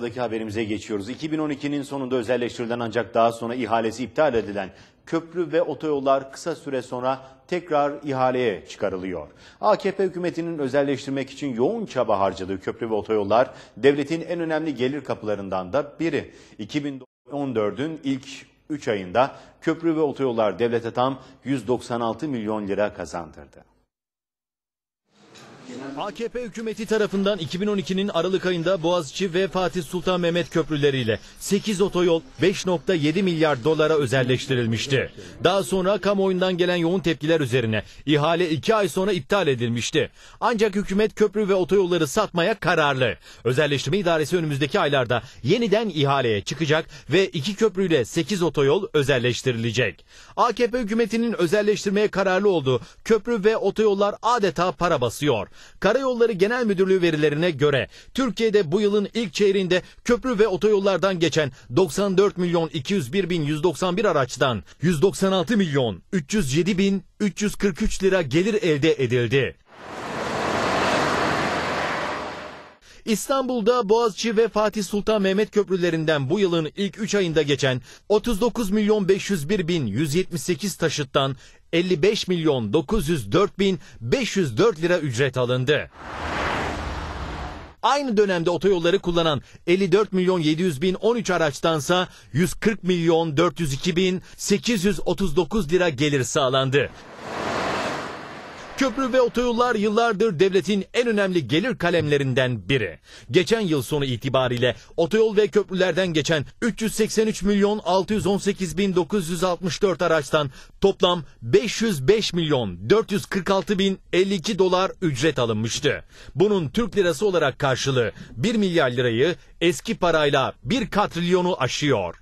Buradaki haberimize geçiyoruz. 2012'nin sonunda özelleştirilen ancak daha sonra ihalesi iptal edilen köprü ve otoyollar kısa süre sonra tekrar ihaleye çıkarılıyor. AKP hükümetinin özelleştirmek için yoğun çaba harcadığı köprü ve otoyollar devletin en önemli gelir kapılarından da biri. 2014'ün ilk 3 ayında köprü ve otoyollar devlete tam 196 milyon lira kazandırdı. AKP hükümeti tarafından 2012'nin Aralık ayında Boğaziçi ve Fatih Sultan Mehmet köprüleriyle 8 otoyol 5.7 milyar dolara özelleştirilmişti. Daha sonra kamuoyundan gelen yoğun tepkiler üzerine ihale 2 ay sonra iptal edilmişti. Ancak hükümet köprü ve otoyolları satmaya kararlı. Özelleştirme idaresi önümüzdeki aylarda yeniden ihaleye çıkacak ve 2 köprüyle 8 otoyol özelleştirilecek. AKP hükümetinin özelleştirmeye kararlı olduğu köprü ve otoyollar adeta para basıyor. Karayolları Genel Müdürlüğü verilerine göre Türkiye'de bu yılın ilk çeyreğinde köprü ve otoyollardan geçen 94 milyon 201 bin 191 araçtan 196 milyon 307 bin 343 lira gelir elde edildi. İstanbul'da Boğaziçi ve Fatih Sultan Mehmet köprülerinden bu yılın ilk 3 ayında geçen 39 milyon 501 bin 178 taşıttan 55 milyon 904 bin 504 lira ücret alındı. Aynı dönemde otoyolları kullanan 54 milyon 700 bin 13 araçtansa 140 milyon 402 bin 839 lira gelir sağlandı. Köprü ve otoyollar yıllardır devletin en önemli gelir kalemlerinden biri. Geçen yıl sonu itibariyle otoyol ve köprülerden geçen 383 milyon 618 bin 964 araçtan toplam 505 milyon 446 bin 52 dolar ücret alınmıştı. Bunun Türk lirası olarak karşılığı 1 milyar lirayı eski parayla 1 katrilyonu aşıyor.